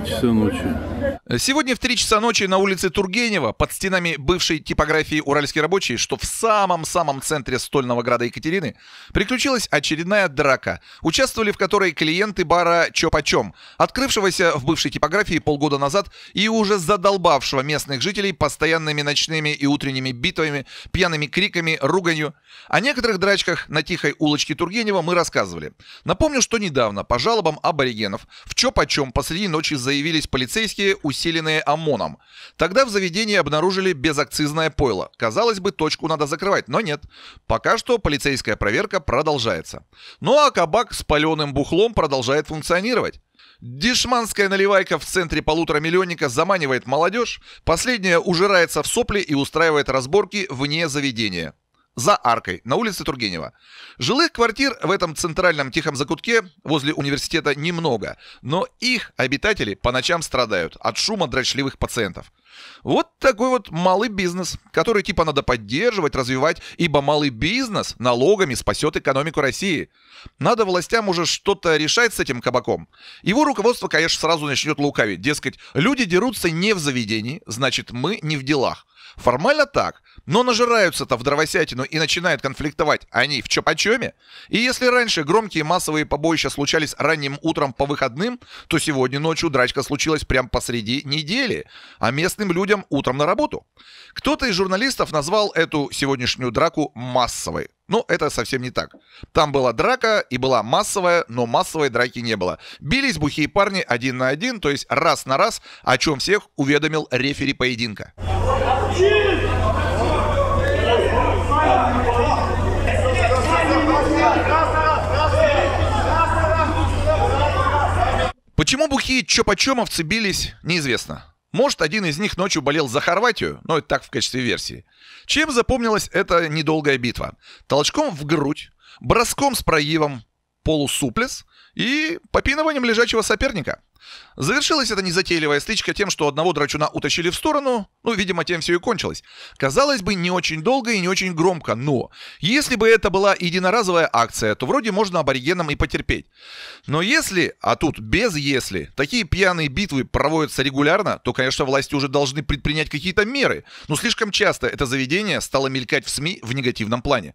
3 часа ночи. Сегодня в 3 часа ночи на улице Тургенева под стенами бывшей типографии «Уральский рабочий», что в самом-самом центре стольного града Екатерины, приключилась очередная драка, участвовали в которой клиенты бара «Чё почем», открывшегося в бывшей типографии полгода назад и уже задолбавшего местных жителей постоянными ночными и утренними битвами, пьяными криками, руганью. О некоторых драчках на тихой улочке Тургенева мы рассказывали. Напомню, что недавно по жалобам аборигенов в «Чё почем» посреди ночи заявились полицейские, усиленные ОМОНом. Тогда в заведении обнаружили безакцизное пойло. Казалось бы, точку надо закрывать, но нет. Пока что полицейская проверка продолжается. Ну а кабак с паленым бухлом продолжает функционировать. Дешманская наливайка в центре полутора миллионника заманивает молодежь, последняя ужирается в сопли и устраивает разборки вне заведения за аркой на улице Тургенева. Жилых квартир в этом центральном тихом закутке возле университета немного, но их обитатели по ночам страдают от шума дрочливых пациентов. Вот такой вот малый бизнес, который типа надо поддерживать, развивать, ибо малый бизнес налогами спасет экономику России. Надо властям уже что-то решать с этим кабаком. Его руководство, конечно, сразу начнет лукавить. Дескать, люди дерутся не в заведении, значит мы не в делах. Формально так. Но нажираются-то в дровосятину и начинают конфликтовать они в чопочеме. И если раньше громкие массовые побоища случались ранним утром по выходным, то сегодня ночью драчка случилась прямо посреди недели, а местным людям утром на работу. Кто-то из журналистов назвал эту сегодняшнюю драку массовой. Ну, это совсем не так. Там была драка, и была массовая, но массовой драки не было. Бились бухие парни один на один, то есть раз на раз, о чем всех уведомил рефери поединка. Почему бухие чопочемовцы бились, неизвестно. Может, один из них ночью болел за Хорватию, но это так в качестве версии. Чем запомнилась эта недолгая битва? Толчком в грудь, броском с проивом, полусуплес и попиныванием лежачего соперника. Завершилась эта незатейливая стычка тем, что одного драчуна утащили в сторону, ну, видимо, тем все и кончилось. Казалось бы, не очень долго и не очень громко, но если бы это была единоразовая акция, то вроде можно аборигенам и потерпеть. Но если, а тут без если, такие пьяные битвы проводятся регулярно, то, конечно, власти уже должны предпринять какие-то меры, но слишком часто это заведение стало мелькать в СМИ в негативном плане.